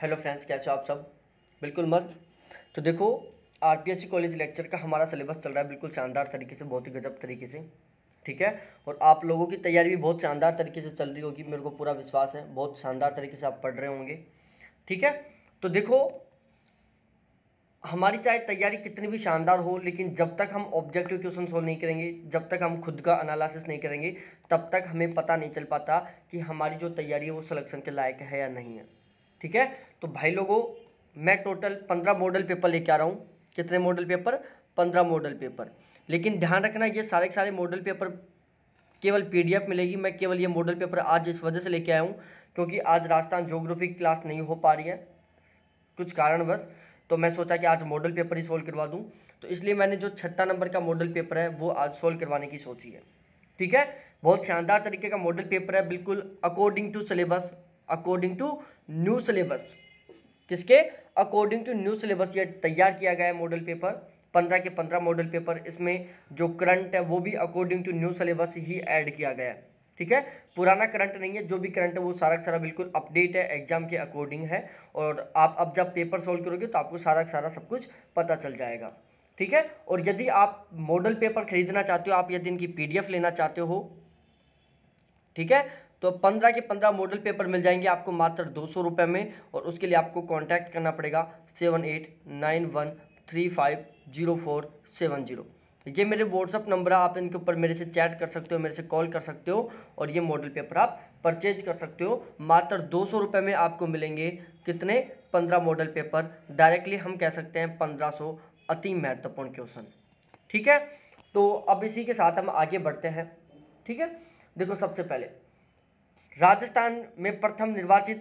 hello friends कैसे हो आप सब बिल्कुल मस्त तो देखो आरपीएससी कॉलेज लेक्चर का हमारा सिलेबस चल रहा है बिल्कुल शानदार तरीके से बहुत ही गजब तरीके से ठीक है और आप लोगों की तैयारी भी बहुत शानदार तरीके से चल रही होगी मेरे को पूरा विश्वास है बहुत शानदार तरीके से आप पढ़ रहे होंगे ठीक है तो देखो हमारी चाहे तैयारी कितनी भी शानदार हो लेकिन जब तक हम ऑब्जेक्टिव क्वेश्चन सोल्व नहीं करेंगे जब तक हम खुद का एनालिसिस नहीं करेंगे तब तक हमें पता नहीं चल पाता कि हमारी जो तैयारी है वो सिलेक्शन के लायक है या नहीं है ठीक है तो भाई लोगों मैं टोटल पंद्रह मॉडल पेपर लेके आ रहा हूँ कितने मॉडल पेपर पंद्रह मॉडल पेपर लेकिन ध्यान रखना ये सारे के सारे मॉडल पेपर केवल पीडीएफ मिलेगी मैं केवल ये मॉडल पेपर आज इस वजह से लेके आया हूँ क्योंकि आज राजस्थान जोग्राफी क्लास नहीं हो पा रही है कुछ कारणवश तो मैं सोचा कि आज मॉडल पेपर ही सोल्व करवा दूँ तो इसलिए मैंने जो छठा नंबर का मॉडल पेपर है वो आज सोल्व करवाने की सोची है ठीक है बहुत शानदार तरीके का मॉडल पेपर है बिल्कुल according to syllabus according to new syllabus किसके अकॉर्डिंग टू न्यू सिलेबस ये तैयार किया गया है मॉडल पेपर पंद्रह के पंद्रह मॉडल पेपर इसमें जो करंट है वो भी अकॉर्डिंग टू न्यू सिलेबस ही ऐड किया गया है ठीक है पुराना करंट नहीं है जो भी करंट है वो सारा का सारा बिल्कुल अपडेट है एग्जाम के अकॉर्डिंग है और आप अब जब पेपर सॉल्व करोगे तो आपको सारा का सारा सब कुछ पता चल जाएगा ठीक है और यदि आप मॉडल पेपर खरीदना चाहते हो आप यदि इनकी पीडीएफ लेना चाहते हो ठीक है तो पंद्रह के पंद्रह मॉडल पेपर मिल जाएंगे आपको मात्र दो सौ रुपये में और उसके लिए आपको कॉन्टैक्ट करना पड़ेगा seven eight nine one three five zero four seven zero ये मेरे व्हाट्सअप नंबर है आप इनके ऊपर मेरे से चैट कर सकते हो मेरे से कॉल कर सकते हो और ये मॉडल पेपर आप परचेज कर सकते हो मात्र दो सौ रुपये में आपको मिलेंगे कितने पंद्रह मॉडल पेपर डायरेक्टली हम कह सकते हैं पंद्रह सौ अति महत्वपूर्ण क्वेश्चन ठीक है तो अब इसी के साथ हम आगे बढ़ते हैं ठीक है देखो सबसे पहले राजस्थान में प्रथम निर्वाचित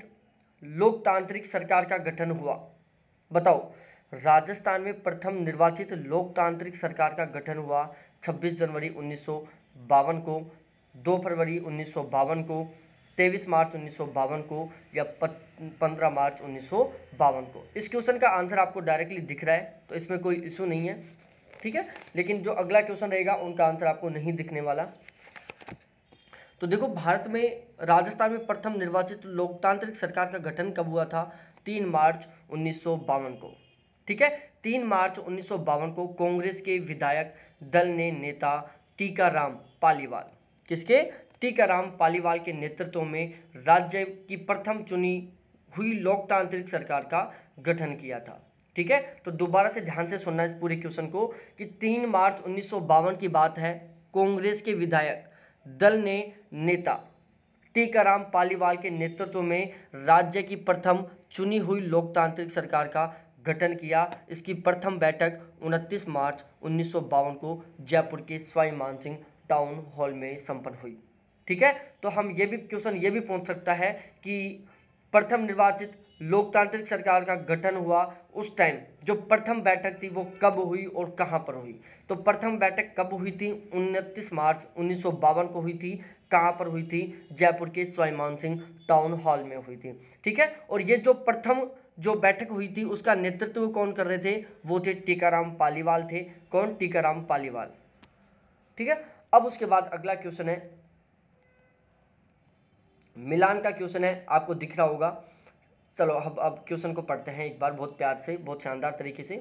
लोकतांत्रिक सरकार का गठन हुआ बताओ राजस्थान में प्रथम निर्वाचित लोकतांत्रिक सरकार का गठन हुआ 26 जनवरी उन्नीस को 2 फरवरी उन्नीस को 23 मार्च उन्नीस को या 15 मार्च उन्नीस को इस क्वेश्चन का आंसर आपको डायरेक्टली दिख रहा है तो इसमें कोई इशू नहीं है ठीक है लेकिन जो अगला क्वेश्चन रहेगा उनका आंसर आपको नहीं दिखने वाला तो देखो भारत में राजस्थान में प्रथम निर्वाचित लोकतांत्रिक सरकार का गठन कब हुआ था तीन मार्च उन्नीस को ठीक है तीन मार्च उन्नीस को कांग्रेस के विधायक दल ने नेता टीकाराम पालीवाल किसके टीकाराम पालीवाल के नेतृत्व में राज्य की प्रथम चुनी हुई लोकतांत्रिक सरकार का गठन किया था ठीक है तो दोबारा से ध्यान से सुनना इस पूरे क्वेश्चन को कि तीन मार्च उन्नीस की बात है कांग्रेस के विधायक दल ने नेता टीकाराम पालीवाल के नेतृत्व में राज्य की प्रथम चुनी हुई लोकतांत्रिक सरकार का गठन किया इसकी प्रथम बैठक 29 मार्च उन्नीस को जयपुर के स्वाई मान सिंह टाउन हॉल में संपन्न हुई ठीक है तो हम ये भी क्वेश्चन ये भी पूछ सकता है कि प्रथम निर्वाचित लोकतांत्रिक सरकार का गठन हुआ उस टाइम जो प्रथम बैठक थी वो कब हुई और कहां पर हुई तो प्रथम बैठक कब हुई थी उनतीस मार्च उन्नीस को हुई थी कहां पर हुई थी जयपुर के स्वाईमान सिंह टाउन हॉल में हुई थी ठीक है और ये जो प्रथम जो बैठक हुई थी उसका नेतृत्व कौन कर रहे थे वो थे टीकाराम पालीवाल थे कौन टीकाराम पालीवाल ठीक है अब उसके बाद अगला क्वेश्चन है मिलान का क्वेश्चन है आपको दिख रहा होगा चलो अब अब क्वेश्चन को पढ़ते हैं एक बार बहुत प्यार से बहुत शानदार तरीके से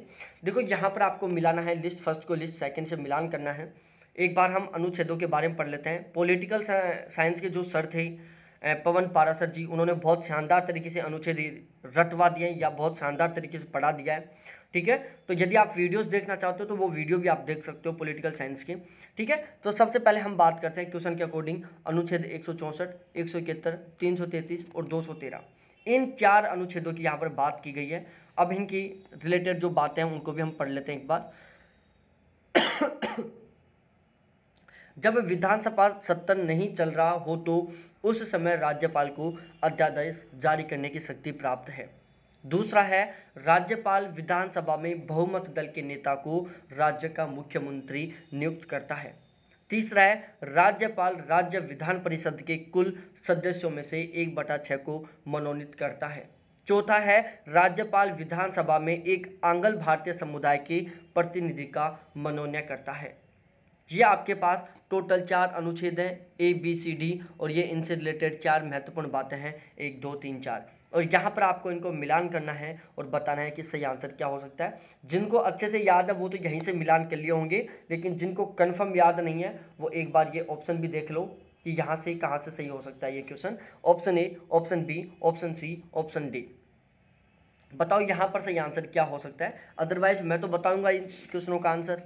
देखो यहाँ पर आपको मिलाना है लिस्ट फर्स्ट को लिस्ट सेकंड से मिलान करना है एक बार हम अनुच्छेदों के बारे में पढ़ लेते हैं पॉलिटिकल साइंस के जो सर थे पवन पारासर जी उन्होंने बहुत शानदार तरीके से अनुच्छेद रटवा दिए या बहुत शानदार तरीके से पढ़ा दिया है ठीक है तो यदि आप वीडियोज़ देखना चाहते हो तो वो वीडियो भी आप देख सकते हो पोलिटिकल साइंस के ठीक है तो सबसे पहले हम बात करते हैं क्वेश्चन के अकॉर्डिंग अनुच्छेद एक सौ चौंसठ एक सौ इकहत्तर तीन सौ तैंतीस और दो सौ तेरह इन चार अनुच्छेदों की यहाँ पर बात की गई है अब इनकी रिलेटेड जो बातें हैं उनको भी हम पढ़ लेते हैं एक बार जब विधानसभा सत्र नहीं चल रहा हो तो उस समय राज्यपाल को अध्यादेश जारी करने की शक्ति प्राप्त है दूसरा है राज्यपाल विधानसभा में बहुमत दल के नेता को राज्य का मुख्यमंत्री नियुक्त करता है तीसरा है राज्यपाल राज्य विधान परिषद के कुल सदस्यों में से एक बटा छः को मनोनीत करता है चौथा है राज्यपाल विधानसभा में एक आंगल भारतीय समुदाय के प्रतिनिधि का मनोनय करता है ये आपके पास टोटल चार अनुच्छेद हैं ए बी सी डी और ये इनसे रिलेटेड चार महत्वपूर्ण बातें हैं एक दो तीन चार और यहाँ पर आपको इनको मिलान करना है और बताना है कि सही आंसर क्या हो सकता है जिनको अच्छे से याद है वो तो यहीं से मिलान कर लिए होंगे लेकिन जिनको कन्फर्म याद नहीं है वो एक बार ये ऑप्शन भी देख लो कि यहाँ से कहाँ से सही हो सकता है ये question option A option B option C option D बताओ यहाँ पर सही आंसर क्या हो सकता है अदरवाइज मैं तो बताऊँगा इन क्वेश्चनों का आंसर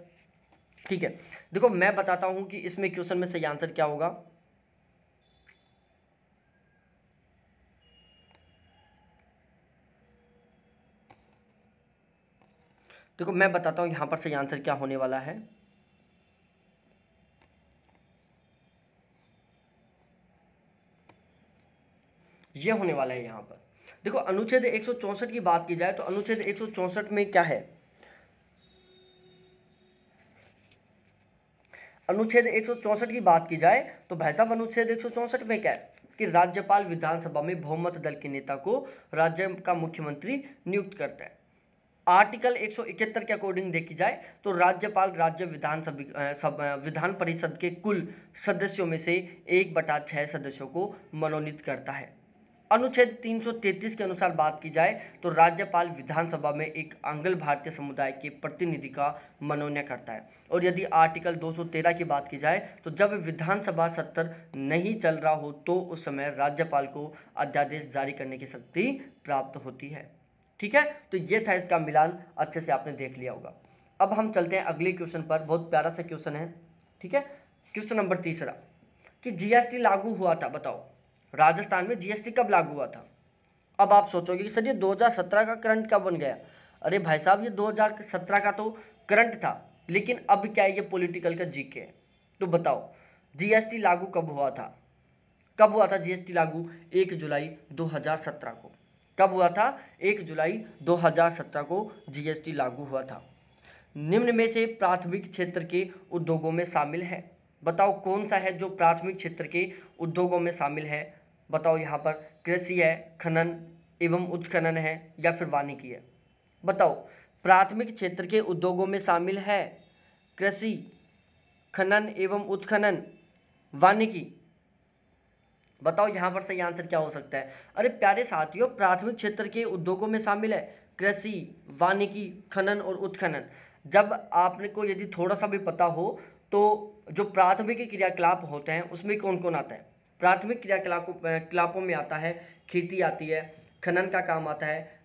ठीक है देखो मैं बताता हूँ कि इसमें क्वेश्चन में सही आंसर क्या होगा देखो मैं बताता हूँ यहाँ पर सही आंसर क्या होने वाला है यह होने वाला है यहाँ पर देखो अनुच्छेद एक की बात की जाए तो अनुच्छेद एक में क्या है अनुच्छेद एक की बात की जाए तो भाई साहब अनुच्छेद एक में क्या है कि राज्यपाल विधानसभा में बहुमत दल के नेता को राज्य का मुख्यमंत्री नियुक्त करता है आर्टिकल 171 के अकॉर्डिंग देखी जाए तो राज्यपाल राज्य विधान सब विधान परिषद के कुल सदस्यों में से एक बटा छः सदस्यों को मनोनीत करता है अनुच्छेद 333 के अनुसार बात की जाए तो राज्यपाल विधानसभा में एक आंगल भारतीय समुदाय के प्रतिनिधि का मनोनय करता है और यदि आर्टिकल 213 की बात की जाए तो जब विधानसभा सत्र नहीं चल रहा हो तो उस समय राज्यपाल को अध्यादेश जारी करने की शक्ति प्राप्त होती है ठीक है तो ये था इसका मिलान अच्छे से आपने देख लिया होगा अब हम चलते हैं अगले क्वेश्चन पर बहुत प्यारा सा क्वेश्चन है ठीक है क्वेश्चन नंबर तीसरा कि जीएसटी लागू हुआ था बताओ राजस्थान में जीएसटी कब लागू हुआ था अब आप सोचोगे कि सर ये 2017 का करंट कब बन गया अरे भाई साहब ये 2017 का तो करंट था लेकिन अब क्या है ये पॉलिटिकल का जीके है तो बताओ जीएसटी लागू कब हुआ था कब हुआ था जीएसटी लागू एक जुलाई 2017 को कब हुआ था एक जुलाई 2017 को जीएसटी लागू हुआ था निम्न में से प्राथमिक क्षेत्र के उद्योगों में शामिल है बताओ कौन सा है जो प्राथमिक क्षेत्र के उद्योगों में शामिल है बताओ यहाँ पर कृषि है खनन एवं उत्खनन है या फिर वानिकी है बताओ प्राथमिक क्षेत्र के उद्योगों में शामिल है कृषि खनन एवं उत्खनन वानिकी बताओ यहाँ पर सही आंसर क्या हो सकता है अरे प्यारे साथियों प्राथमिक क्षेत्र के उद्योगों में शामिल है कृषि वानिकी खनन और उत्खनन जब आपने को यदि थोड़ा सा भी पता हो तो जो प्राथमिक क्रियाकलाप होते हैं उसमें कौन कौन आता है प्राथमिक क्रियाकलापों में आता है खेती आती है खनन का काम आता है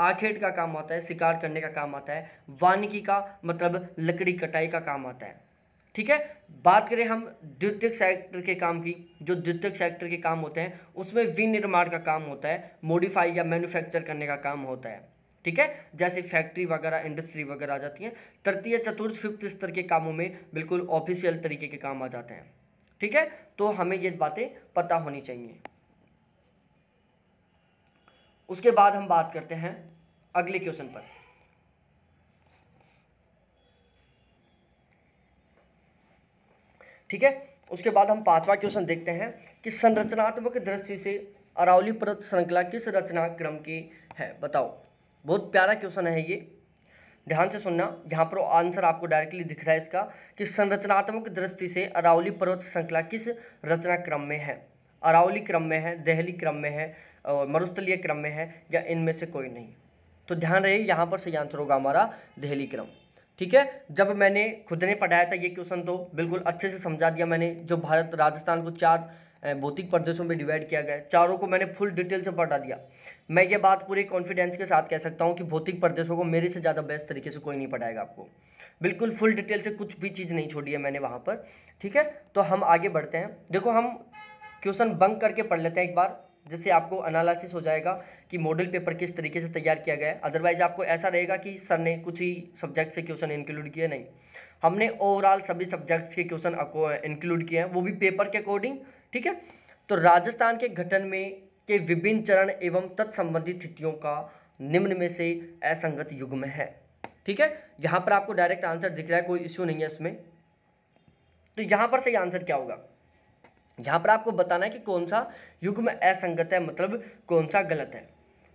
आखेट का काम आता है शिकार करने का काम आता है वानिकी का मतलब लकड़ी कटाई का काम आता है ठीक है बात करें हम द्वितीयक सेक्टर के काम की जो द्वितीय सेक्टर के काम होते हैं उसमें विनिर्माण का काम होता है मॉडिफाई या मैन्युफैक्चर करने का काम होता है ठीक है जैसे फैक्ट्री वगैरह इंडस्ट्री वगैरह आ जाती हैं तृतीय चतुर्थ फिफ्थ स्तर के कामों में बिल्कुल ऑफिशियल तरीके के काम आ जाते हैं ठीक है तो हमें ये बातें पता होनी चाहिए उसके बाद हम बात करते हैं अगले क्वेश्चन पर ठीक है उसके बाद हम पांचवा क्वेश्चन देखते हैं कि संरचनात्मक दृष्टि से अरावली पर्वत श्रृंखला किस रचना क्रम की है बताओ बहुत प्यारा क्वेश्चन है ये ध्यान से सुनना यहाँ पर आंसर आपको डायरेक्टली दिख रहा है इसका कि संरचनात्मक दृष्टि से अरावली पर्वत श्रृंखला किस रचना क्रम में है अरावली क्रम में है दहली क्रम में है और मरुस्थलीय क्रम में है या इनमें से कोई नहीं तो ध्यान रहे यहाँ पर सही आंसर होगा हमारा दहली क्रम ठीक है जब मैंने खुद ने पढ़ाया था ये क्वेश्चन तो बिल्कुल अच्छे से समझा दिया मैंने जो भारत राजस्थान को चार भौतिक प्रदेशों में डिवाइड किया गया चारों को मैंने फुल डिटेल से पढ़ा दिया मैं ये बात पूरे कॉन्फिडेंस के साथ कह सकता हूँ कि भौतिक प्रदेशों को मेरे से ज़्यादा बेस्ट तरीके से कोई नहीं पढ़ाएगा आपको बिल्कुल फुल डिटेल से कुछ भी चीज़ नहीं छोड़ी है मैंने वहाँ पर ठीक है तो हम आगे बढ़ते हैं देखो हम क्वेश्चन बंक करके पढ़ लेते हैं एक बार जिससे आपको अनालिस हो जाएगा कि मॉडल पेपर किस तरीके से तैयार किया गया है अदरवाइज आपको ऐसा रहेगा कि सर ने कुछ ही सब्जेक्ट से क्वेश्चन इंक्लूड किए नहीं हमने ओवरऑल सभी सब्जेक्ट्स के क्वेश्चन इंक्लूड किए हैं वो भी पेपर के अकॉर्डिंग ठीक है तो राजस्थान के गठन में के विभिन्न चरण एवं तत्संबंधित स्थितियों का निम्न में से असंगत युग में है ठीक है यहाँ पर आपको डायरेक्ट आंसर दिख रहा है कोई इश्यू नहीं है इसमें तो यहाँ पर सही आंसर क्या होगा यहाँ पर आपको बताना है कि कौन सा युग में असंगत है मतलब कौन सा गलत है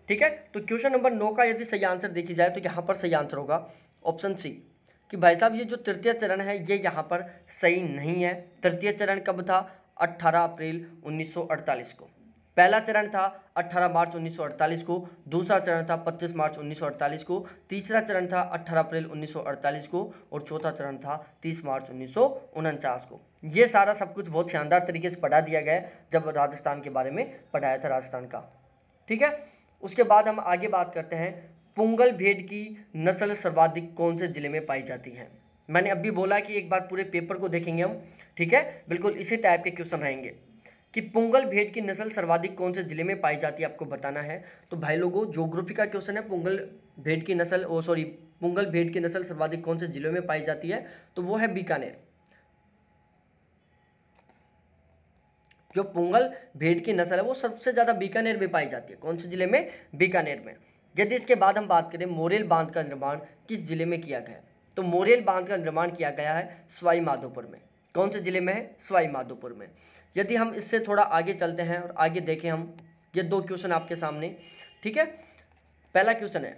ठीक है तो क्वेश्चन नंबर नौ का यदि सही आंसर देखी जाए तो यहाँ पर सही आंसर होगा ऑप्शन सी कि भाई साहब ये जो तृतीय चरण है ये यहाँ पर सही नहीं है तृतीय चरण कब था 18 अप्रैल 1948 को पहला चरण था 18 मार्च 1948 को दूसरा चरण था 25 मार्च 1948 को तीसरा चरण था 18 अप्रैल 1948 को और चौथा चरण था 30 मार्च उन्नीस को ये सारा सब कुछ बहुत शानदार तरीके से पढ़ा दिया गया जब राजस्थान के बारे में पढ़ाया था राजस्थान का ठीक है उसके बाद हम आगे बात करते हैं पोंगल भेड़ की नस्ल सर्वाधिक कौन से ज़िले में पाई जाती है मैंने अब भी बोला कि एक बार पूरे पेपर को देखेंगे हम ठीक है बिल्कुल इसी टाइप के क्वेश्चन रहेंगे कि पोंगल भेड़ की नस्ल सर्वाधिक कौन से ज़िले में पाई जाती है आपको बताना है तो भाई लोगों जोग्राफी का क्वेश्चन है पोंगल भेड़ की नस्ल ओ सॉरी पोंगल भेड़ की नस्ल सर्वाधिक कौन से ज़िलों में पाई जाती है तो वो है बीकानेर जो पोंगल भेड़ की नस्ल है वो सबसे ज़्यादा बीकानेर में पाई जाती है कौन से ज़िले में बीकानेर में यदि इसके बाद हम बात करें मोरेल बांध का निर्माण किस ज़िले में किया गया तो मोरेल बांध का निर्माण किया गया है स्वाई माधोपुर में कौन से ज़िले में है स्वाई माधोपुर में यदि हम इससे थोड़ा आगे चलते हैं और आगे देखें हम ये दो क्वेश्चन आपके सामने ठीक है पहला क्वेश्चन है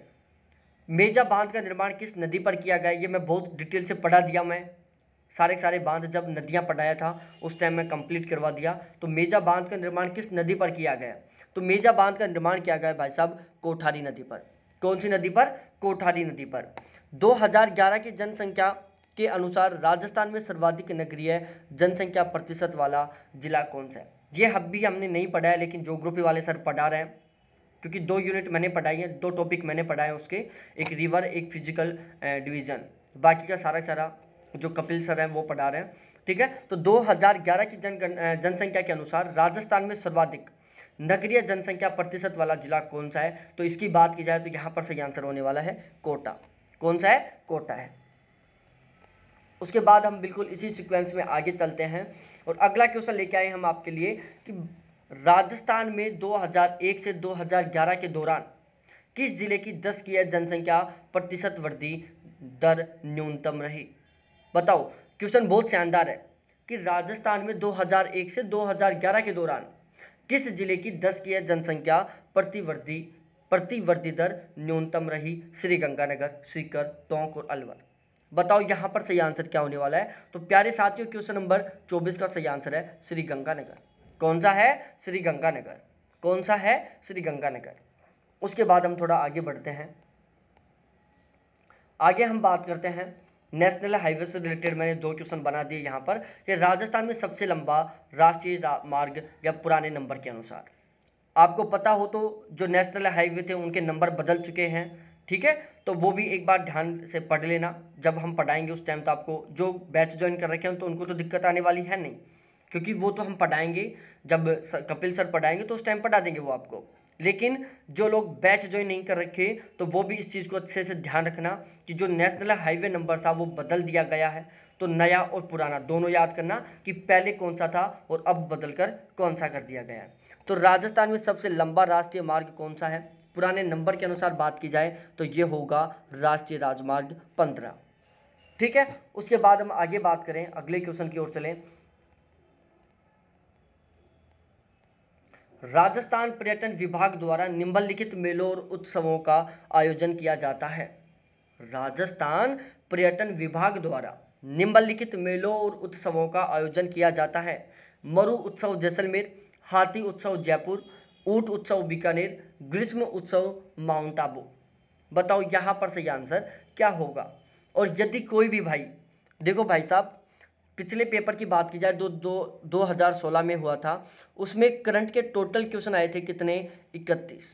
मेजा बांध का निर्माण किस नदी पर किया गया ये मैं बहुत डिटेल से पढ़ा दिया मैं सारे के सारे बांध जब नदियाँ पटाया था उस टाइम में कंप्लीट करवा दिया तो मेजा बांध का निर्माण किस नदी पर किया गया तो मेजा बांध का निर्माण किया गया भाई साहब कोठारी नदी पर कौन सी नदी पर कोठारी नदी पर 2011 की जनसंख्या के अनुसार राजस्थान में सर्वाधिक नगरीय जनसंख्या प्रतिशत वाला जिला कौन सा है ये हब भी हमने नहीं पढ़ा है लेकिन जोग्राफी वाले सर पढ़ा रहे हैं क्योंकि दो यूनिट मैंने पढ़ाई है दो टॉपिक मैंने पढ़ाए उसके एक रिवर एक फिजिकल डिवीज़न बाकी का सारा सारा जो कपिल सर हैं वो पढ़ा रहे हैं ठीक है तो 2011 की जन जनसंख्या के अनुसार राजस्थान में सर्वाधिक नगरीय जनसंख्या प्रतिशत वाला जिला कौन सा है तो इसकी बात की जाए तो यहाँ पर सही आंसर होने वाला है कोटा कौन सा है कोटा है उसके बाद हम बिल्कुल इसी सिक्वेंस में आगे चलते हैं और अगला क्वेश्चन लेके आए हम आपके लिए कि राजस्थान में 2001 से 2011 के दौरान किस जिले की 10 की जनसंख्या प्रतिशत वृद्धि दर न्यूनतम रही बताओ क्वेश्चन बहुत शानदार है कि राजस्थान में 2001 से 2011 के दौरान किस जिले की दस की जनसंख्या प्रतिवर्धी प्रतिवर्धी दर न्यूनतम रही श्रीगंगानगर सीकर टोंक और अलवर बताओ यहाँ पर सही आंसर क्या होने वाला है तो प्यारे साथियों क्वेश्चन नंबर 24 का सही आंसर है श्रीगंगानगर कौन सा है श्रीगंगानगर कौन सा है श्रीगंगानगर उसके बाद हम थोड़ा आगे बढ़ते हैं आगे हम बात करते हैं नेशनल हाईवे से रिलेटेड मैंने दो क्वेश्चन बना दिए यहाँ पर कि राजस्थान में सबसे लंबा राष्ट्रीय रा, मार्ग या पुराने नंबर के अनुसार आपको पता हो तो जो नेशनल हाईवे थे उनके नंबर बदल चुके हैं ठीक है तो वो भी एक बार ध्यान से पढ़ लेना जब हम पढ़ाएंगे उस टाइम तो आपको जो बैच ज्वाइन कर रखे हैं तो उनको तो दिक्कत आने वाली है नहीं क्योंकि वो तो हम पढ़ाएंगे जब कपिल सर पढ़ाएंगे तो उस टाइम पढ़ा देंगे वो आपको लेकिन जो लोग बैच ज्वाइन नहीं कर रखे तो वो भी इस चीज़ को अच्छे से ध्यान रखना कि जो नेशनल हाईवे नंबर था वो बदल दिया गया है तो नया और पुराना दोनों याद करना कि पहले कौन सा था और अब बदल कर कौन सा कर दिया गया है तो राजस्थान में सबसे लंबा राष्ट्रीय मार्ग कौन सा है पुराने नंबर के अनुसार बात की जाए तो ये होगा राष्ट्रीय राजमार्ग पंद्रह ठीक है उसके बाद हम आगे बात करें अगले क्वेश्चन की ओर चलें राजस्थान पर्यटन विभाग द्वारा निम्नलिखित मेलों और उत्सवों का आयोजन किया जाता है राजस्थान पर्यटन विभाग द्वारा निम्नलिखित मेलों और उत्सवों का आयोजन किया जाता है मरु उत्सव जैसलमेर हाथी उत्सव जयपुर ऊट उत्सव बीकानेर ग्रीष्म उत्सव माउंट आबू बताओ यहाँ पर सही आंसर क्या होगा और यदि कोई भी भाई देखो भाई साहब पिछले पेपर की बात की जाए तो दो दो दो हज़ार सोलह में हुआ था उसमें करंट के टोटल क्वेश्चन आए थे कितने इकतीस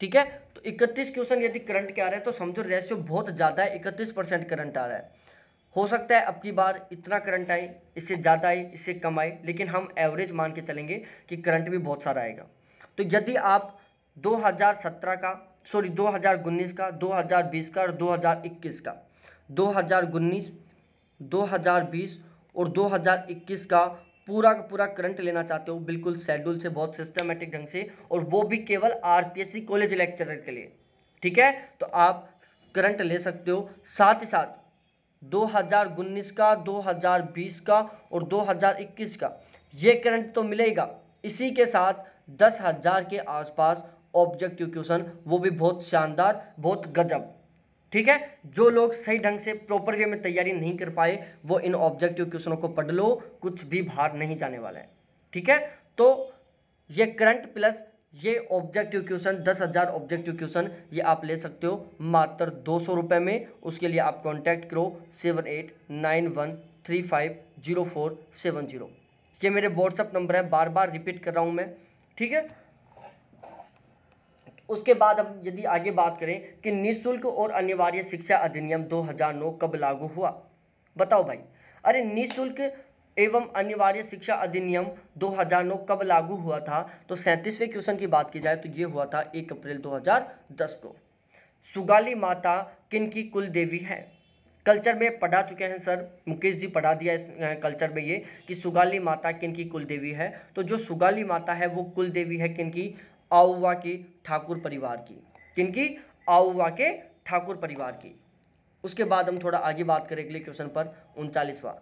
ठीक है तो इकतीस क्वेश्चन यदि करंट के आ रहे हैं तो समझो रेशियो बहुत ज़्यादा है इकतीस परसेंट करंट आ रहा है हो सकता है अब की बार इतना करंट आए इससे ज़्यादा आए इससे कम आए लेकिन हम एवरेज मान के चलेंगे कि करंट भी बहुत सारा आएगा तो यदि आप 2017 का सॉरी उन्नीस का 2020 का और 2021 का दो हज़ार 2020 और 2021 का पूरा का पूरा करंट लेना चाहते हो बिल्कुल शेड्यूल से बहुत सिस्टमेटिक ढंग से और वो भी केवल आरपीएससी कॉलेज लेक्चरर के लिए ठीक है तो आप करंट ले सकते हो साथ ही साथ दो का दो का और दो का ये करंट तो मिलेगा इसी के साथ दस हज़ार के आसपास ऑब्जेक्टिव क्वेश्चन वो भी बहुत शानदार बहुत गजब ठीक है जो लोग सही ढंग से प्रॉपर वे में तैयारी नहीं कर पाए वो इन ऑब्जेक्टिव क्वेश्चनों को पढ़ लो कुछ भी बाहर नहीं जाने वाला है ठीक है तो ये करंट प्लस ये ऑब्जेक्टिव क्वेश्चन दस हज़ार ऑब्जेक्टिव क्वेश्चन ये आप ले सकते हो मात्र दो सौ रुपये में उसके लिए आप कांटेक्ट करो seven eight nine one three five zero four seven zero ये मेरे व्हाट्सअप नंबर है बार बार रिपीट कर रहा हूँ मैं ठीक है उसके बाद हम यदि आगे बात करें कि निःशुल्क और अनिवार्य शिक्षा अधिनियम 2009 कब लागू हुआ बताओ भाई अरे निःशुल्क एवं अनिवार्य शिक्षा अधिनियम 2009 कब लागू हुआ था तो सैंतीसवें क्वेश्चन की बात की जाए तो ये हुआ था 1 अप्रैल 2010 को सुगाली माता किनकी कुल देवी है कल्चर में पढ़ा चुके हैं सर मुकेश जी पढ़ा दिया इस कल्चर में ये कि सुगाली माता किनकी कुल देवी है तो जो सुगाली माता है वो कुल देवी है किनकी आउवा की ठाकुर परिवार की किनकी आउवा के ठाकुर परिवार की उसके बाद हम थोड़ा आगे बात करें अगले क्वेश्चन पर उनचालीसवा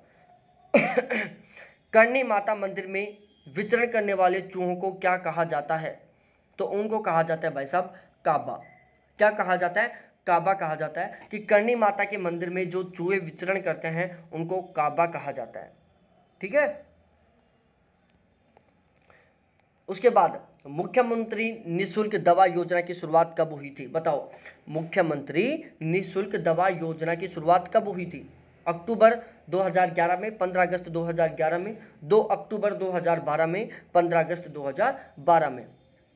करणी माता मंदिर में विचरण करने वाले चूहों को क्या कहा जाता है तो उनको कहा जाता है भाई साहब काबा क्या कहा जाता है काबा कहा जाता है कि करणी माता के मंदिर में जो चूहे विचरण करते हैं उनको काबा कहा जाता है ठीक है उसके बाद मुख्यमंत्री निशुल्क दवा योजना की शुरुआत कब हुई थी बताओ मुख्यमंत्री निशुल्क दवा योजना की शुरुआत कब हुई थी अक्टूबर 2011 में 15 अगस्त 2011 में 2 अक्टूबर 2012 में 15 अगस्त 2012 में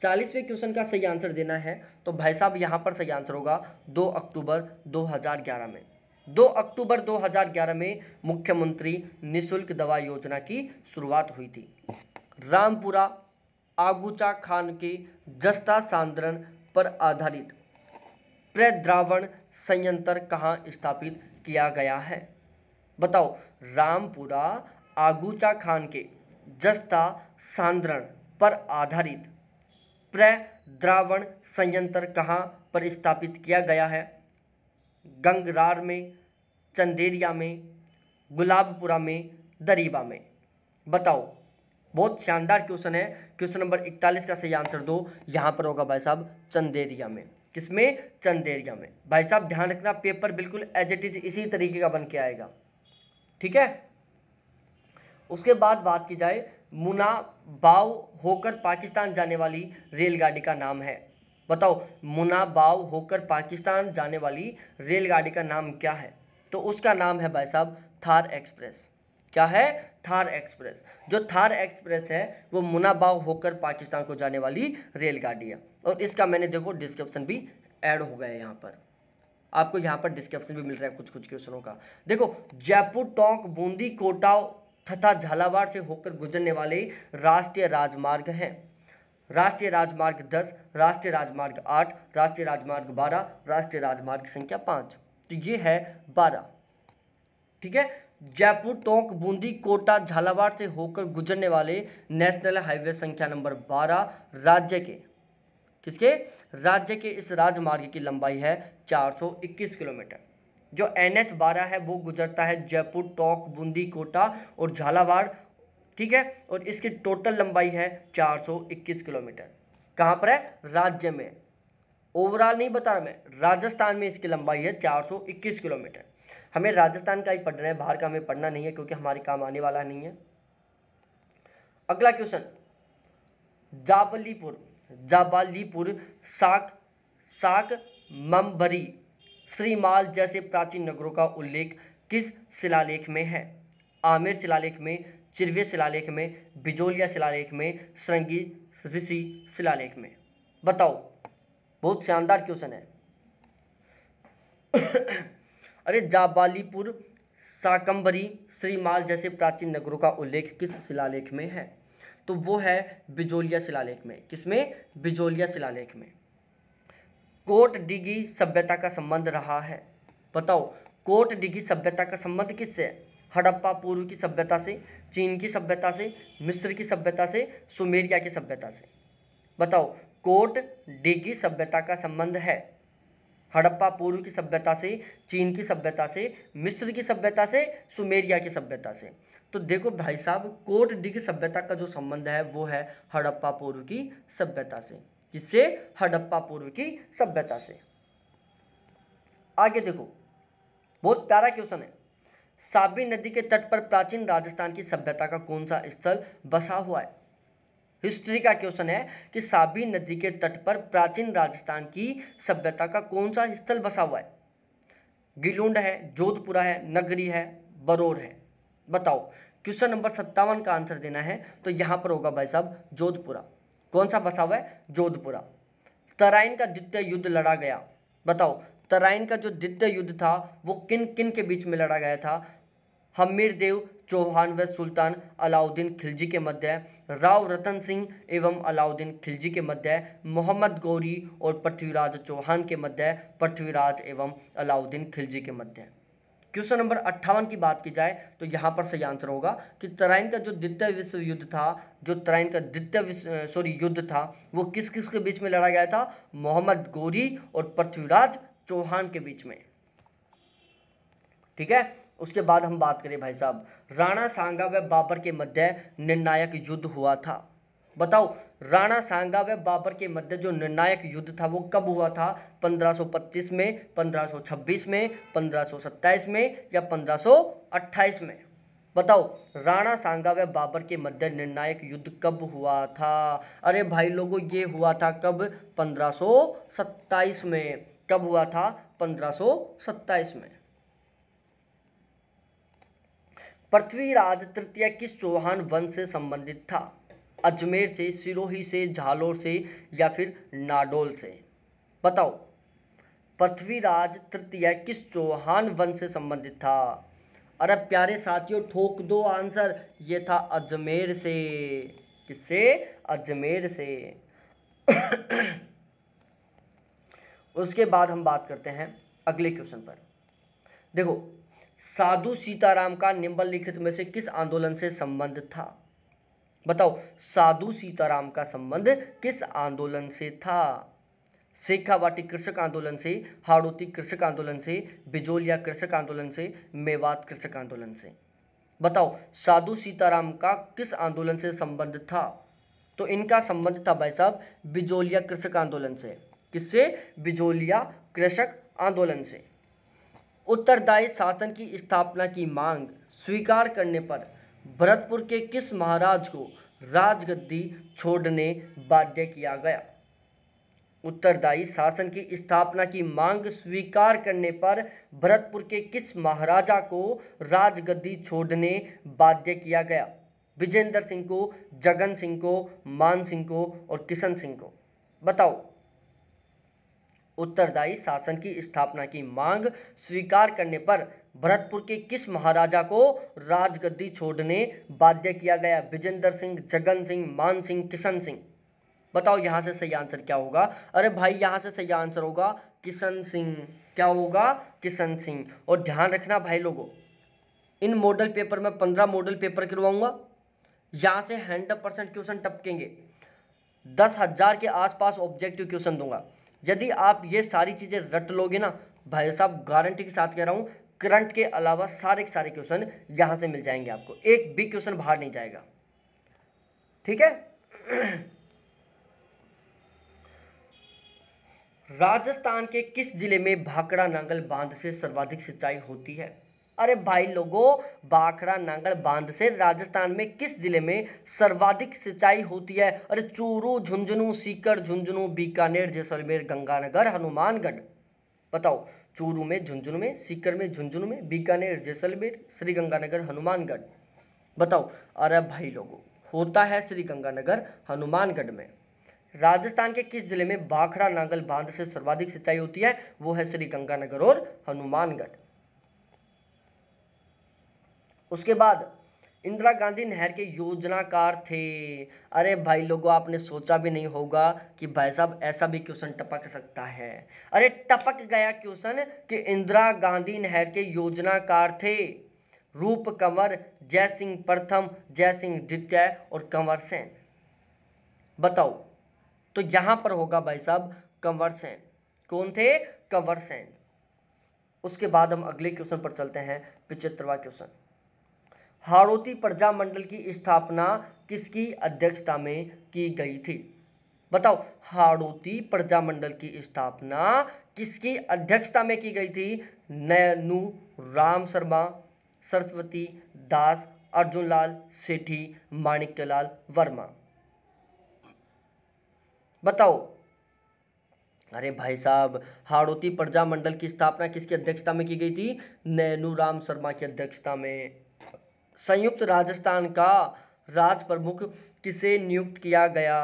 चालीसवें क्वेश्चन का सही आंसर देना है तो भाई साहब यहाँ पर सही आंसर होगा 2 अक्टूबर 2011 में 2 अक्टूबर 2011 में मुख्यमंत्री निशुल्क दवा योजना की शुरुआत हुई थी रामपुरा आगुचा खान के जस्ता सांद्रण पर आधारित प्रद्रावण संयंत्र कहाँ स्थापित किया गया है बताओ रामपुरा आगुचा खान के जस्ता सांद्रण पर आधारित प्रद्रावण संयंत्र कहाँ पर स्थापित किया गया है गंगरार में चंदेरिया में गुलाबपुरा में दरीबा में बताओ बहुत शानदार क्वेश्चन है क्वेश्चन नंबर इकतालीस का सही आंसर दो यहाँ पर होगा भाई साहब चंदेरिया में किसमें चंदेरिया में भाई साहब ध्यान रखना पेपर बिल्कुल एज इट इज इसी तरीके का बन के आएगा ठीक है उसके बाद बात की जाए मुना बाव होकर पाकिस्तान जाने वाली रेलगाड़ी का नाम है बताओ मुनाबाव होकर पाकिस्तान जाने वाली रेलगाड़ी का नाम क्या है तो उसका नाम है भाई साहब थार एक्सप्रेस क्या है थार एक्सप्रेस जो थार एक्सप्रेस है वो मुनाबाव होकर पाकिस्तान को जाने वाली रेलगाड़ी है और इसका मैंने देखो डिस्क्रिप्शन भी ऐड हो गया है यहाँ पर आपको यहाँ पर डिस्क्रिप्शन भी मिल रहा है कुछ कुछ क्वेश्चनों का देखो जयपुर टोंक बूंदी कोटा तथा झालावाड़ से होकर गुजरने वाले राष्ट्रीय राजमार्ग हैं राष्ट्रीय राजमार्ग दस राष्ट्रीय राजमार्ग आठ राष्ट्रीय राजमार्ग बारह राष्ट्रीय राजमार्ग संख्या पाँच तो ये है बारह ठीक है जयपुर टोंक बूंदी कोटा झालावाड़ से होकर गुजरने वाले नेशनल हाईवे संख्या नंबर 12 राज्य के किसके राज्य के इस राजमार्ग की लंबाई है 421 किलोमीटर जो एन एच बारह है वो गुजरता है जयपुर टोंक बूंदी कोटा और झालावाड़ ठीक है और इसकी टोटल लंबाई है 421 किलोमीटर कहाँ पर है राज्य में ओवरऑल नहीं बता रहा मैं राजस्थान में इसकी लंबाई है 421 किलोमीटर हमें राजस्थान का ही पढ़ना है बाहर का हमें पढ़ना नहीं है क्योंकि हमारे काम आने वाला नहीं है अगला क्वेश्चन जाबलीपुर जाबालीपुर साक साक मम्बरी श्रीमाल जैसे प्राचीन नगरों का उल्लेख किस शिलालेख में है आमिर शिलालेख में चिरवे शिलालेख में बिजोलिया शिलालेख में श्रृंगी ऋषि शिलालेख में बताओ बहुत शानदार क्वेश्चन है अरे जाबालीपुर साकंबरी श्रीमाल जैसे प्राचीन नगरों का उल्लेख किस शिलालेख में है तो वो है बिजोलिया शिलालेख में किसमें बिजोलिया शिलालेख में कोट डिगी सभ्यता का संबंध रहा है बताओ कोट डिगी सभ्यता का संबंध किससे हड़प्पा पूर्व की सभ्यता से चीन की सभ्यता से मिस्र की सभ्यता से सुमेरिया की सभ्यता से बताओ कोट डिगी सभ्यता का संबंध है हड़प्पा पूर्व की सभ्यता से चीन की सभ्यता से मिस्र की सभ्यता से सुमेरिया की सभ्यता से तो देखो भाई साहब कोट डिग सभ्यता का जो संबंध है वो है हड़प्पा पूर्व की सभ्यता से किससे हड़प्पा पूर्व की सभ्यता से आगे देखो बहुत प्यारा क्वेश्चन है साबी नदी के तट पर प्राचीन राजस्थान की सभ्यता का कौन सा स्थल बसा हुआ है हिस्ट्री का क्वेश्चन है कि साबी नदी के तट पर प्राचीन राजस्थान की सभ्यता का कौन सा स्थल बसा हुआ है गिलुंड है जोधपुरा है नगरी है बरोर है बताओ क्वेश्चन नंबर सत्तावन का आंसर देना है तो यहाँ पर होगा भाई साहब जोधपुरा कौन सा बसा हुआ है जोधपुरा तराइन का द्वितीय युद्ध लड़ा गया बताओ तराइन का जो द्वितीय युद्ध था वो किन किन के बीच में लड़ा गया था हमीर देव चौहान व सुल्तान अलाउद्दीन खिलजी के मध्य राव रतन सिंह एवं अलाउद्दीन खिलजी के मध्य मोहम्मद गौरी और पृथ्वीराज चौहान के मध्य पृथ्वीराज एवं अलाउद्दीन खिलजी के मध्य क्वेश्चन नंबर अट्ठावन की बात की जाए तो यहाँ पर सही आंसर होगा कि तराइन का जो द्वितीय विश्व युद्ध था जो तराइन का द्वितीय विश्व सॉरी युद्ध था वो किस किस के बीच में लड़ा गया था मोहम्मद गौरी और पृथ्वीराज चौहान के बीच में ठीक है उसके बाद हम बात करें भाई साहब राणा सांगा व बाबर के मध्य निर्णायक युद्ध हुआ था बताओ राणा सांगा व बाबर के मध्य जो निर्णायक युद्ध था वो कब हुआ था 1525 में 1526 में 1527 में या 1528 में बताओ राणा सांगा व बाबर के मध्य निर्णायक युद्ध कब हुआ था अरे भाई लोगों ये हुआ था कब 1527 में कब हुआ था 1527 में पृथ्वीराज तृतीय किस चौहान वंश से संबंधित था अजमेर से सिरोही से झालोर से या फिर नाडोल से बताओ पृथ्वीराज तृतीय किस चौहान वंश से संबंधित था अरे प्यारे साथियों ठोक दो आंसर ये था अजमेर से किससे अजमेर से उसके बाद हम बात करते हैं अगले क्वेश्चन पर देखो साधु सीताराम का निम्नलिखित में से किस आंदोलन से संबंध था बताओ साधु सीताराम का संबंध किस आंदोलन से था शेखावाटी कृषक आंदोलन से हाड़ोती कृषक आंदोलन से बिजोलिया कृषक आंदोलन से मेवात कृषक आंदोलन से बताओ साधु सीताराम का किस आंदोलन से संबंध था तो इनका संबंध था भाई साहब बिजोलिया कृषक आंदोलन से किससे बिजोलिया कृषक आंदोलन से उत्तरदायी शासन की स्थापना की मांग स्वीकार करने पर भरतपुर के किस महाराज को राजगद्दी छोड़ने बाध्य किया गया उत्तरदायी शासन की स्थापना की मांग स्वीकार करने पर भरतपुर के किस महाराजा को राजगद्दी छोड़ने बाध्य किया गया विजेंद्र सिंह को जगन सिंह को मान सिंह को और किशन सिंह को बताओ उत्तरदायी शासन की स्थापना की मांग स्वीकार करने पर भरतपुर के किस महाराजा को राजगद्दी छोड़ने बाध्य किया गया विजेंद्र सिंह जगन सिंह मान सिंह किशन सिंह बताओ यहाँ से सही आंसर क्या होगा अरे भाई यहाँ से सही आंसर होगा किशन सिंह क्या होगा किशन सिंह और ध्यान रखना भाई लोगों इन मॉडल पेपर में पंद्रह मॉडल पेपर करवाऊंगा यहाँ से हंड्रेड परसेंट क्वेश्चन टपकेंगे दस हजार के आसपास ऑब्जेक्टिव क्वेश्चन दूंगा यदि आप ये सारी चीज़ें रट लोगे ना भाई साहब गारंटी के साथ कह रहा हूँ करंट के अलावा सारे के सारे क्वेश्चन यहाँ से मिल जाएंगे आपको एक भी क्वेश्चन बाहर नहीं जाएगा ठीक है राजस्थान के किस जिले में भाकड़ा नांगल बांध से सर्वाधिक सिंचाई होती है अरे भाई लोगों बाखड़ा नांगल बांध से राजस्थान में किस जिले में सर्वाधिक सिंचाई होती है अरे चूरू झुंझुनू सीकर झुंझुनू बीकानेर जैसलमेर गंगानगर हनुमानगढ़ बताओ चूरू में झुंझुनू में सीकर में झुंझुनू में बीकानेर जैसलमेर श्रीगंगानगर हनुमानगढ़ बताओ अरे भाई लोगों होता है श्रीगंगानगर हनुमानगढ़ में राजस्थान के किस जिले में बाखड़ा नांगल बांध से सर्वाधिक सिंचाई होती है वो है श्रीगंगानगर और हनुमानगढ़ उसके बाद इंदिरा गांधी नहर के योजनाकार थे अरे भाई लोगों आपने सोचा भी नहीं होगा कि भाई साहब ऐसा भी क्वेश्चन टपक सकता है अरे टपक गया क्वेश्चन कि इंदिरा गांधी नहर के योजनाकार थे रूप कंवर जय सिंह प्रथम जय सिंह द्वितीय और कंवर सेन बताओ तो यहां पर होगा भाई साहब कंवर सेन कौन थे कंवर सेन उसके बाद हम अगले क्वेश्चन पर चलते हैं पिछहत्तरवा क्वेश्चन हाड़ोती प्रजामंडल की स्थापना किसकी अध्यक्षता में की गई थी बताओ प्रजा प्रजामंडल की स्थापना किसकी अध्यक्षता में की गई थी नयनू राम शर्मा सरस्वती दास अर्जुनलाल सेठी माणिक्यलाल वर्मा बताओ अरे भाई साहब प्रजा प्रजामंडल की स्थापना किसकी अध्यक्षता में की गई थी नैनू राम शर्मा की अध्यक्षता में संयुक्त राजस्थान का राज प्रमुख किसे नियुक्त किया गया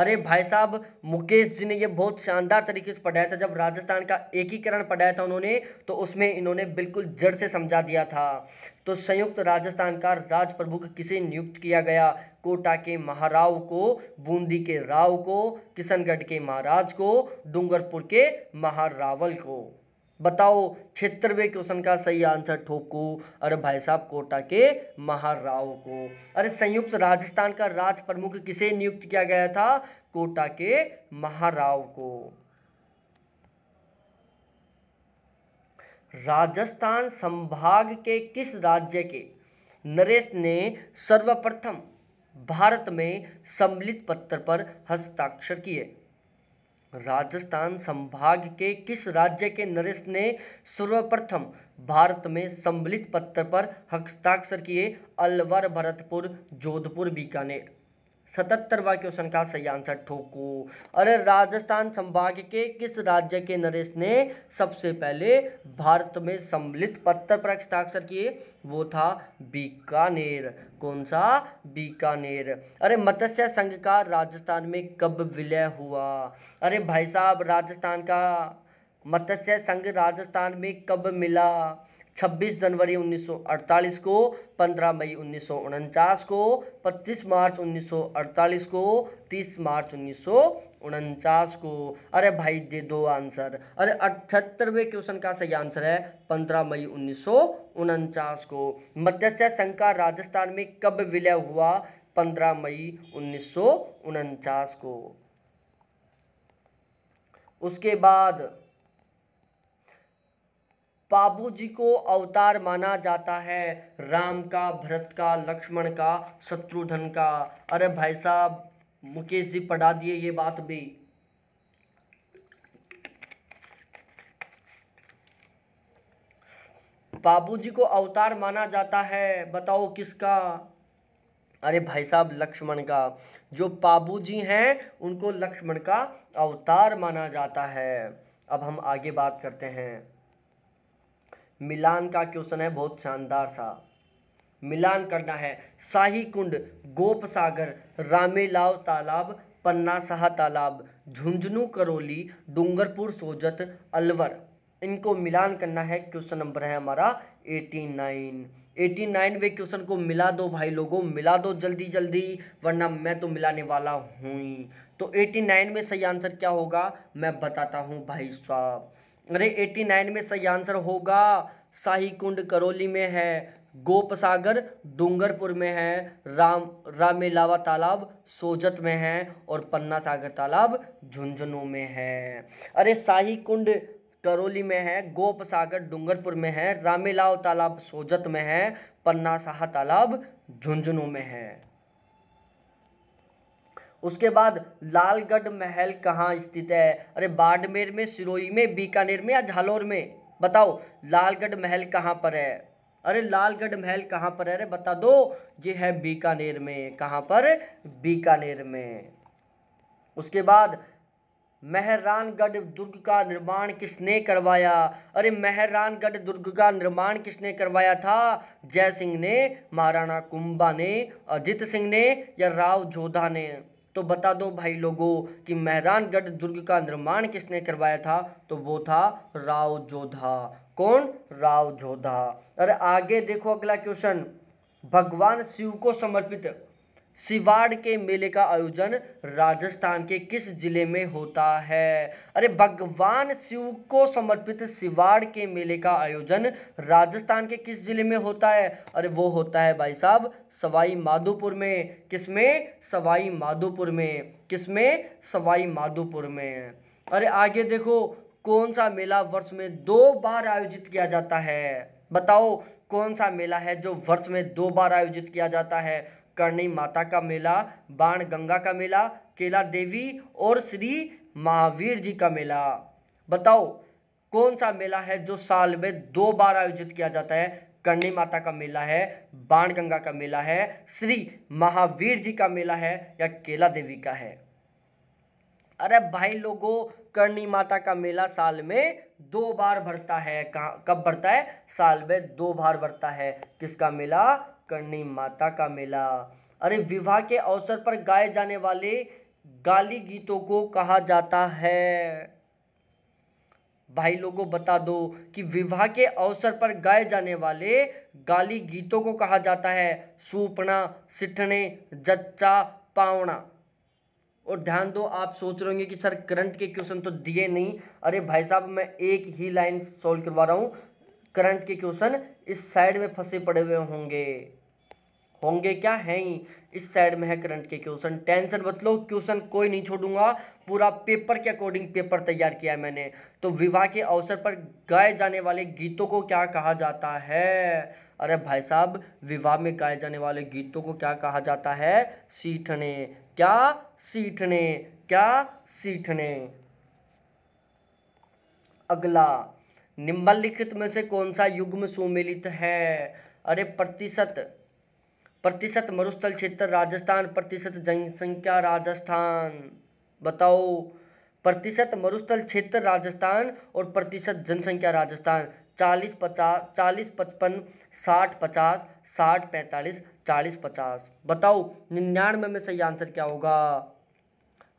अरे भाई साहब मुकेश जी ने ये बहुत शानदार तरीके से पढ़ाया था जब राजस्थान का एकीकरण पढ़ाया था उन्होंने तो उसमें इन्होंने बिल्कुल जड़ से समझा दिया था तो संयुक्त राजस्थान का राज प्रमुख किसे नियुक्त किया गया कोटा के महाराव को बूंदी के राव को किशनगढ़ के महाराज को डूंगरपुर के महारावल को बताओ छिहत्तरवें क्वेश्चन का सही आंसर ठोकू अरे भाई साहब कोटा के महाराव को अरे संयुक्त राजस्थान का राज प्रमुख किसे नियुक्त किया गया था कोटा के महाराव को राजस्थान संभाग के किस राज्य के नरेश ने सर्वप्रथम भारत में सम्मिलित पत्र पर हस्ताक्षर किए राजस्थान संभाग के किस राज्य के नरेश ने सर्वप्रथम भारत में सम्मिलित पत्र पर हस्ताक्षर किए अलवर भरतपुर जोधपुर बीकानेर सतहत्तरवा क्वेश्चन का सही आंसर ठोको अरे राजस्थान संभाग के किस राज्य के नरेश ने सबसे पहले भारत में सम्मिलित पत्थर पर हस्ताक्षर किए वो था बीकानेर कौन सा बीकानेर अरे मत्स्य संघ का राजस्थान में कब विलय हुआ अरे भाई साहब राजस्थान का मत्स्य संघ राजस्थान में कब मिला 26 जनवरी 1948 को 15 मई उन्नीस को 25 मार्च 1948 को 30 मार्च उन्नीस को अरे भाई दे दो आंसर अरे अठहत्तरवें क्वेश्चन का सही आंसर है 15 मई उन्नीस को मत्स्य संघ का राजस्थान में कब विलय हुआ 15 मई उन्नीस को उसके बाद बाबूजी को अवतार माना जाता है राम का भरत का लक्ष्मण का शत्रुधन का अरे भाई साहब मुकेश जी पढ़ा दिए ये बात भी बाबूजी को अवतार माना जाता है बताओ किसका अरे भाई साहब लक्ष्मण का जो बाबूजी हैं उनको लक्ष्मण का अवतार माना जाता है अब हम आगे बात करते हैं मिलान का क्वेश्चन है बहुत शानदार सा मिलान करना है शाही कुंड गोप सागर रामेलाव तालाब पन्ना शाह तालाब झुंझुनू करौली डूंगरपुर सोजत अलवर इनको मिलान करना है क्वेश्चन नंबर है हमारा एटी नाइन एटी नाइन वे क्वेश्चन को मिला दो भाई लोगों मिला दो जल्दी जल्दी वरना मैं तो मिलाने वाला हूँ तो एटी नाइन में सही आंसर क्या होगा मैं बताता हूँ भाई साहब अरे 89 में सही आंसर होगा शाही कुंड करौली में है गोप सागर डूंगरपुर में है राम रामेलावा तालाब सोजत में है और पन्ना सागर तालाब झुंझुनू में है अरे शाही कुंड करौली में है गोप सागर डूंगरपुर में है रामेलाव तालाब सोजत में है पन्ना शाह तालाब झुंझुनू में है उसके बाद लालगढ़ महल कहाँ स्थित है अरे बाड़मेर में सिरोही में बीकानेर में या झालोर में बताओ लालगढ़ महल कहाँ पर है अरे लालगढ़ महल कहाँ पर है अरे बता दो ये है बीकानेर में कहाँ पर बीकानेर में उसके बाद मेहरानगढ़ दुर्ग का निर्माण किसने करवाया अरे मेहरानगढ़ दुर्ग का निर्माण किसने करवाया था जय सिंह ने महाराणा कुंभा ने अजित सिंह ने या राव जोधा ने तो बता दो भाई लोगों कि मेहरानगढ़ दुर्ग का निर्माण किसने करवाया था तो वो था राव जोधा कौन राव जोधा अरे आगे देखो अगला क्वेश्चन भगवान शिव को समर्पित सिवाड़ के मेले का आयोजन राजस्थान के किस जिले में होता है अरे भगवान शिव को समर्पित सिवाड़ के मेले का आयोजन राजस्थान के किस जिले में होता है अरे वो होता है भाई साहब सवाई माधोपुर में किसमें सवाई माधोपुर में किसमें सवाई माधोपुर में अरे आगे देखो कौन सा मेला वर्ष में दो बार आयोजित किया जाता है बताओ कौन सा मेला है जो वर्ष में दो बार आयोजित किया जाता है करणी माता का मेला बाण गंगा का मेला केला देवी और श्री महावीर जी का मेला बताओ कौन सा मेला है जो साल में दो बार आयोजित किया जाता है करणी माता का मेला है बाण गंगा का मेला है श्री महावीर जी का मेला है या केला देवी का है अरे भाई लोगों करणी माता का मेला साल में दो बार भरता है कहा कब भरता है साल में दो बार भरता है किसका मेला करनी माता का मेला अरे विवाह के अवसर पर गाए जाने वाले गाली गीतों को कहा जाता है भाई लोगों बता दो कि विवाह के अवसर पर गाए जाने वाले गाली गीतों को कहा जाता है सूपना सिठने जच्चा पावना और ध्यान दो आप सोच रहे होंगे कि सर करंट के क्वेश्चन तो दिए नहीं अरे भाई साहब मैं एक ही लाइन सॉल्व करवा रहा हूँ करंट के क्वेश्चन इस साइड में फंसे पड़े हुए होंगे होंगे क्या है ही इस साइड में है करंट के क्वेश्चन टेंशन बतलो क्वेश्चन कोई नहीं छोड़ूंगा पूरा पेपर के अकॉर्डिंग पेपर तैयार किया है मैंने तो विवाह के अवसर पर गाए जाने वाले गीतों को क्या कहा जाता है अरे भाई साहब विवाह में गाए जाने वाले गीतों को क्या कहा जाता है सीठने क्या सीठने क्या सीठने अगला निम्नलिखित में से कौन सा युग्म सुमिलित है अरे प्रतिशत प्रतिशत मरुस्थल क्षेत्र राजस्थान प्रतिशत जनसंख्या राजस्थान बताओ प्रतिशत मरुस्थल क्षेत्र राजस्थान और प्रतिशत जनसंख्या राजस्थान चालीस पचास चालीस पचपन साठ पचास साठ पैंतालीस चालीस पचास बताओ निन्यानवे में सही आंसर क्या होगा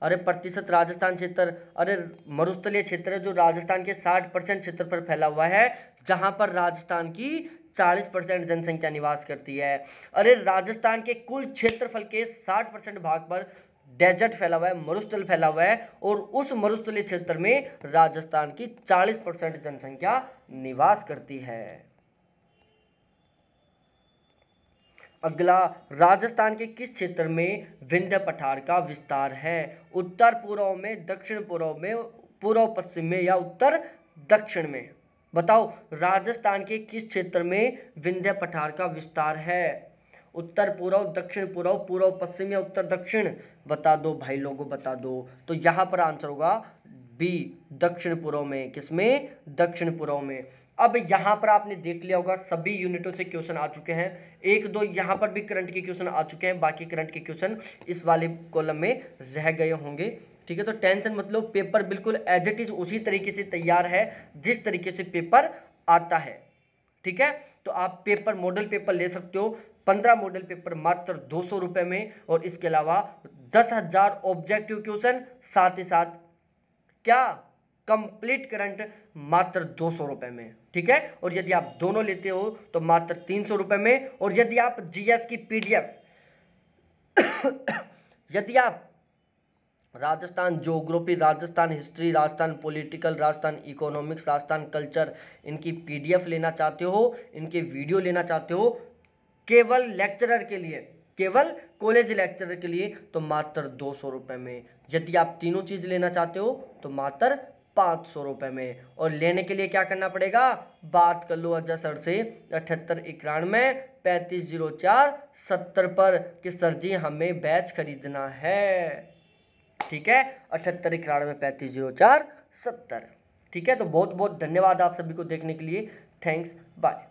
अरे प्रतिशत राजस्थान क्षेत्र अरे मरुस्थलीय क्षेत्र जो राजस्थान के साठ परसेंट क्षेत्र पर फैला हुआ है जहां पर राजस्थान की 40 परसेंट जनसंख्या निवास करती है अरे राजस्थान के कुल क्षेत्रफल के 60 परसेंट भाग पर डेजर्ट फैला हुआ है मरुस्थल फैला हुआ है और उस मरुस्थली क्षेत्र में राजस्थान की 40 परसेंट जनसंख्या निवास करती है अगला राजस्थान के किस क्षेत्र में विंध्य पठार का विस्तार है उत्तर पूर्व में दक्षिण पूर्व में पूर्व पश्चिम में या उत्तर दक्षिण में बताओ राजस्थान के किस क्षेत्र में विंध्य पठार का विस्तार है उत्तर पूर्व दक्षिण पूर्व पूर्व पश्चिम या उत्तर दक्षिण बता दो भाई लोगों बता दो तो यहाँ पर आंसर होगा बी दक्षिण पूर्व में किसमें दक्षिण पूर्व में अब यहाँ पर आपने देख लिया होगा सभी यूनिटों से क्वेश्चन आ चुके हैं एक दो यहाँ पर भी करंट के क्वेश्चन आ चुके हैं बाकी करंट के क्वेश्चन इस वाले कॉलम में रह गए होंगे ठीक है तो टेंशन मतलब पेपर बिल्कुल एज इट इज उसी तरीके से तैयार है जिस तरीके से पेपर आता है ठीक है तो आप पेपर मॉडल पेपर ले सकते हो पंद्रह मॉडल पेपर मात्र दो सौ रुपए में और इसके अलावा दस हजार ऑब्जेक्टिव क्वेश्चन साथ ही साथ क्या कंप्लीट करंट मात्र दो सौ रुपए में ठीक है और यदि आप दोनों लेते हो तो मात्र तीन सौ रुपए में और यदि आप जीएस की पीडीएफ यदि आप Rajasthan geography Rajasthan history Rajasthan political Rajasthan economics Rajasthan culture इनकी पीडीएफ लेना चाहते हो इनके वीडियो लेना चाहते हो केवल लेक्चरर के लिए केवल कॉलेज लेक्चरर के लिए तो मात्र दो सौ रुपये में यदि आप तीनों चीज़ लेना चाहते हो तो मात्र पाँच सौ रुपये में और लेने के लिए क्या करना पड़ेगा बात कर लो अजय सर से अठहत्तर इक्यानवे पैंतीस जीरो चार सत्तर पर कि सर जी हमें बैच खरीदना है ठीक है अठहत्तर इक्यानवे पैंतीस जीरो चार सत्तर ठीक है तो बहुत बहुत धन्यवाद आप सभी को देखने के लिए थैंक्स बाय